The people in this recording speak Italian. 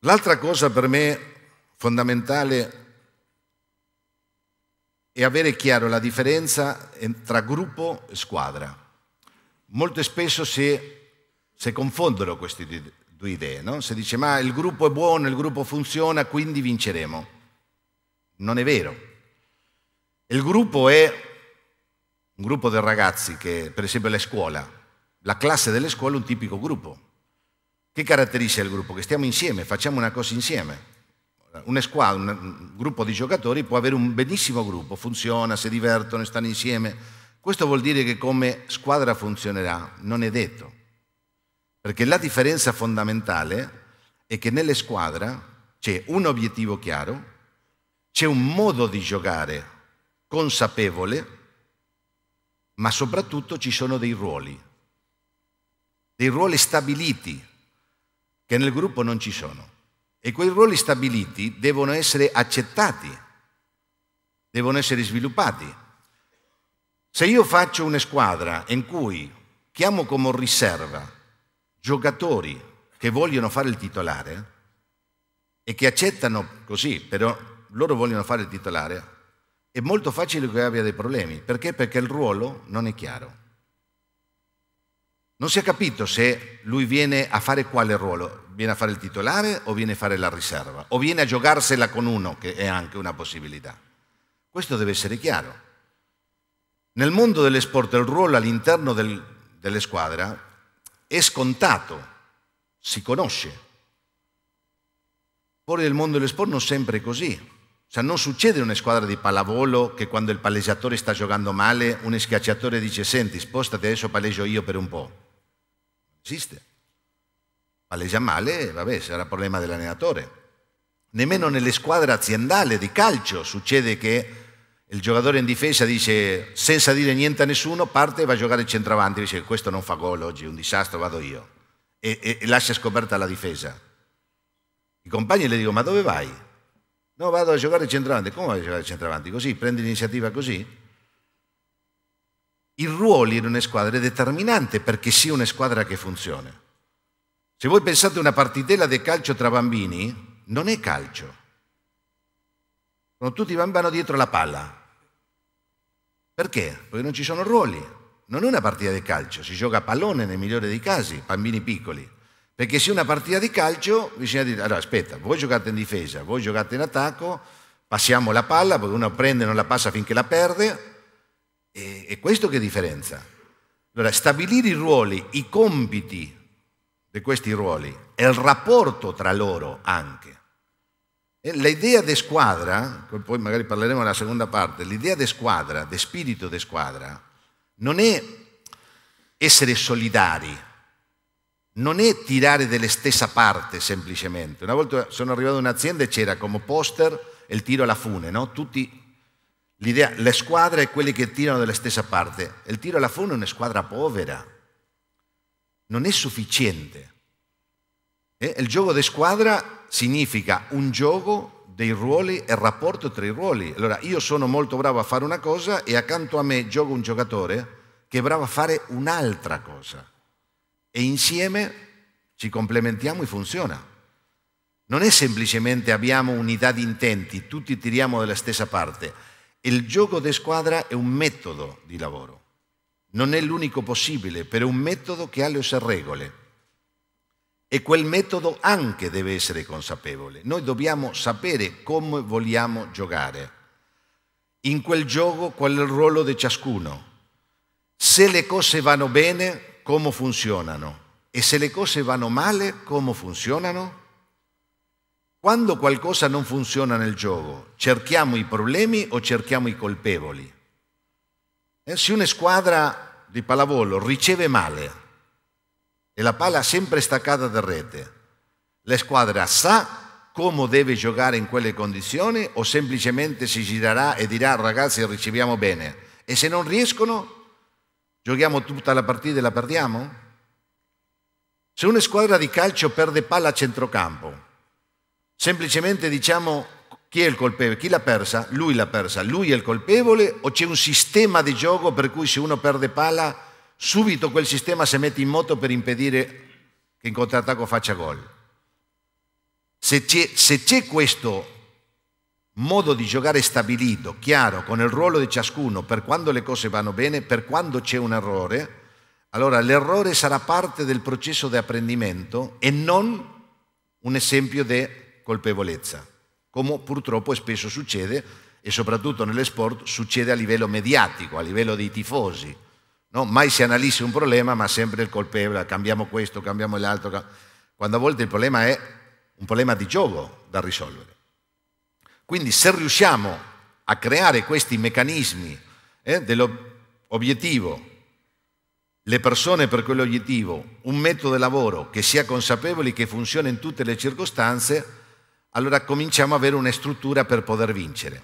L'altra cosa per me fondamentale è avere chiaro la differenza tra gruppo e squadra. Molto spesso si, si confondono queste due idee, no? si dice ma il gruppo è buono, il gruppo funziona, quindi vinceremo. Non è vero. Il gruppo è un gruppo di ragazzi che, per esempio, la scuola. La classe delle scuole è un tipico gruppo. Che caratterizza il gruppo? Che stiamo insieme, facciamo una cosa insieme. Una squadra, un gruppo di giocatori può avere un benissimo gruppo, funziona, si divertono, stanno insieme. Questo vuol dire che come squadra funzionerà, non è detto. Perché la differenza fondamentale è che nelle squadre c'è un obiettivo chiaro, c'è un modo di giocare consapevole, ma soprattutto ci sono dei ruoli, dei ruoli stabiliti che nel gruppo non ci sono. E quei ruoli stabiliti devono essere accettati, devono essere sviluppati. Se io faccio una squadra in cui chiamo come riserva giocatori che vogliono fare il titolare e che accettano così, però loro vogliono fare il titolare, è molto facile che abbia dei problemi. Perché? Perché il ruolo non è chiaro. Non si è capito se lui viene a fare quale ruolo, viene a fare il titolare o viene a fare la riserva, o viene a giocarsela con uno, che è anche una possibilità. Questo deve essere chiaro. Nel mondo dell'esport il ruolo all'interno del, delle squadre è scontato, si conosce. Fuori del mondo dell'esport non sempre è così. Cioè non succede in una squadra di pallavolo che quando il palleggiatore sta giocando male, un schiacciatore dice senti spostati adesso palleggio io per un po' esiste. Palleggia male, eh, vabbè, sarà problema dell'allenatore. Nemmeno nelle squadre aziendali di calcio succede che il giocatore in difesa dice senza dire niente a nessuno, parte e va a giocare il centravanti, dice questo non fa gol oggi, è un disastro, vado io. E, e, e lascia scoperta la difesa. I compagni le dicono ma dove vai? No, vado a giocare il centravanti. Come vai a giocare il centravanti? Così, prendi l'iniziativa così? il ruolo in una squadra è determinante perché sia una squadra che funziona. Se voi pensate a una partitella di calcio tra bambini, non è calcio. Sono tutti bambini dietro la palla. Perché? Perché non ci sono ruoli. Non è una partita di calcio, si gioca a pallone nel migliore dei casi, bambini piccoli. Perché se è una partita di calcio bisogna dire, allora aspetta, voi giocate in difesa, voi giocate in attacco, passiamo la palla, uno prende e non la passa finché la perde, è questo che differenza. Allora, stabilire i ruoli, i compiti di questi ruoli e il rapporto tra loro anche. L'idea di squadra, poi magari parleremo nella seconda parte, l'idea di squadra, di spirito di squadra, non è essere solidari, non è tirare delle stessa parte semplicemente. Una volta sono arrivato in un'azienda e c'era come poster il tiro alla fune, no? tutti L'idea, la squadra e quelli che tirano dalla stessa parte. Il tiro alla fune è una squadra povera, non è sufficiente. Eh? Il gioco di squadra significa un gioco dei ruoli e rapporto tra i ruoli. Allora io sono molto bravo a fare una cosa e accanto a me gioco un giocatore che è bravo a fare un'altra cosa. E insieme ci complementiamo e funziona. Non è semplicemente abbiamo unità di intenti, tutti tiriamo dalla stessa parte il gioco di squadra è un metodo di lavoro, non è l'unico possibile, però è un metodo che ha le sue regole. E quel metodo anche deve essere consapevole. Noi dobbiamo sapere come vogliamo giocare. In quel gioco qual è il ruolo di ciascuno. Se le cose vanno bene, come funzionano. E se le cose vanno male, come funzionano? Quando qualcosa non funziona nel gioco, cerchiamo i problemi o cerchiamo i colpevoli? Eh, se una squadra di pallavolo riceve male e la palla è sempre staccata da rete, la squadra sa come deve giocare in quelle condizioni o semplicemente si girerà e dirà ragazzi riceviamo bene e se non riescono giochiamo tutta la partita e la perdiamo? Se una squadra di calcio perde palla a centrocampo, Semplicemente diciamo chi è il colpevole, chi l'ha persa, lui l'ha persa, lui è il colpevole o c'è un sistema di gioco per cui se uno perde palla subito quel sistema si mette in moto per impedire che in contrattacco faccia gol. Se c'è, se c'è questo modo di giocare stabilito, chiaro, con il ruolo di ciascuno, per quando le cose vanno bene, per quando c'è un errore, allora l'errore sarà parte del processo di apprendimento e non un esempio di colpevolezza, come purtroppo spesso succede e soprattutto nelle sport succede a livello mediatico, a livello dei tifosi. No? Mai si analizza un problema ma sempre il colpevole, cambiamo questo, cambiamo l'altro, quando a volte il problema è un problema di gioco da risolvere. Quindi se riusciamo a creare questi meccanismi eh, dell'obiettivo, le persone per quell'obiettivo, un metodo di lavoro che sia consapevole e che funzioni in tutte le circostanze, allora cominciamo ad avere una struttura per poter vincere.